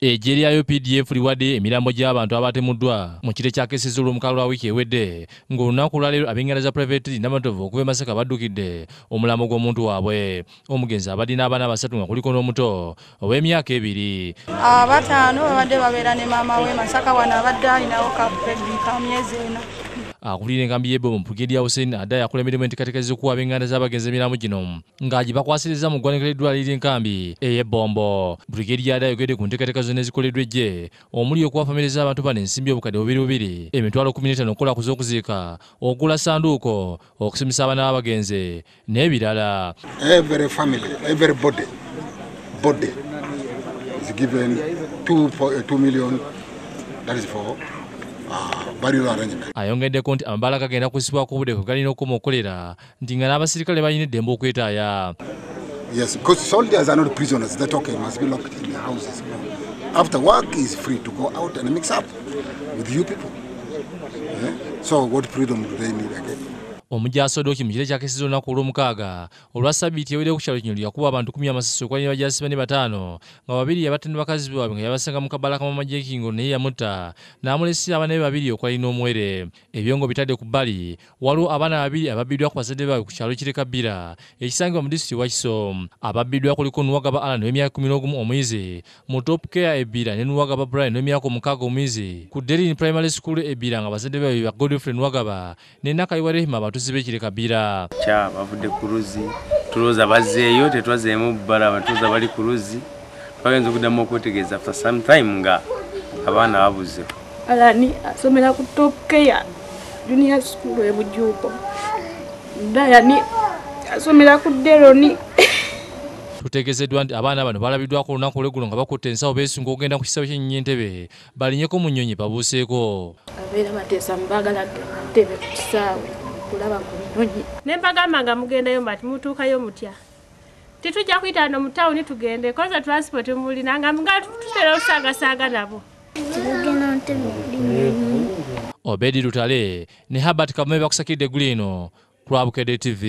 ejje lya updf liwadde emirambo gy'abantu abatemuddwa mu kite kya kesizi olw'omukalo lwa wiiki ewedde ng'olunaku olwaleero ab'engera za private nnamatovu okuva emasaka baddukidde omulambo gw'omuntu waabwe omugenzi abadde n'abaana basatu nga kuliko n'omuto ow'emyaka ebiri abataano babadde babeera ne maama we masaka wano abadde alinawo kapedi ka myezi ena akulira ah, enkambi yebo ah, mu brigedia hussein ada yakulemberemu entekatekezi okuwaba enganda z'abagenzi emiramu gino nga gyebakwasiriza mu ggwanika leddwaliro ly'enkambi eyebombo brigedia ada yogedde ku ntekateka zona ezikoleddwa ejje omuli okuwa famire z'abantu bano ensimbi obukadde bubiri bubiri emitwalo 15 okukola ku z'okuziika okugula sanduuko okusimisa abaana b'abagenzi n'ebirala Is given two, for, uh, 2 million, that is for baliwo arrangement ayongeddeko nti amabala gagenda kuzibwako obudde kwe galina okumukolera nti nga n'abasirikale balina eddembe okwetaaya Yeah? Eh? So what freedom do they need again? omujasi odoki mu kire kyakesiza olunaku olwomukaaga olwa sabiiti ewere ku kyalo kino lyakuba abantu 1 amasasi okwali ne bajasi bane bataano nga babiri yabatendi bakazi baabwe nga yabasanga mu kabala kamamajekingo naye yamutta n'amulesira abaana be babiri okwali n'omwere ebyongo bitadde ku bbali waliwo abaana babiri ababbiddwa ku bazadde baabwe ku kyalo kirekabbira ekisangibwa mu disitulikiti wakiso ababbiddwa kuliko nuwagaba alan w'emyaka 1 omuyizi mu top kare ebbira ne nuwagaba brian w'emyaka omukaaga omuyizi ku derin primary school ebbira nga bazadde baabwe ba godfrey nuwagaba ne nakayiwa rehima abantu tuzibe kire kabira kya bavudde kuruzi tuloza bazeyo tetwaze mu bara batuza bali kuruzi bagenze kuda mu kwetegeza after some time nga abana babuze alani asomera ku top care junior school ya e bujuko nda yani asomera ku deroni tutegezeddwa nti abaana bano balabiddwako olunaku olweggulo nga bakutta ensawo beesunga okugenda ku kisawo ky'ennyintebe balinyeko mu nnyonyi babuuseeko abeera mateesa mubaagala ntebe ku kisaawe okulaba ku birungi ne mbagamba nga mugendayo mba timutuukayo mutya tetujja kwita ano mu tawuni tugende koza transport mulina nga nga tutera okusaagasaaga nabo obedi lutale ne habert kavume bakusakiridde gulino kulwabukede tv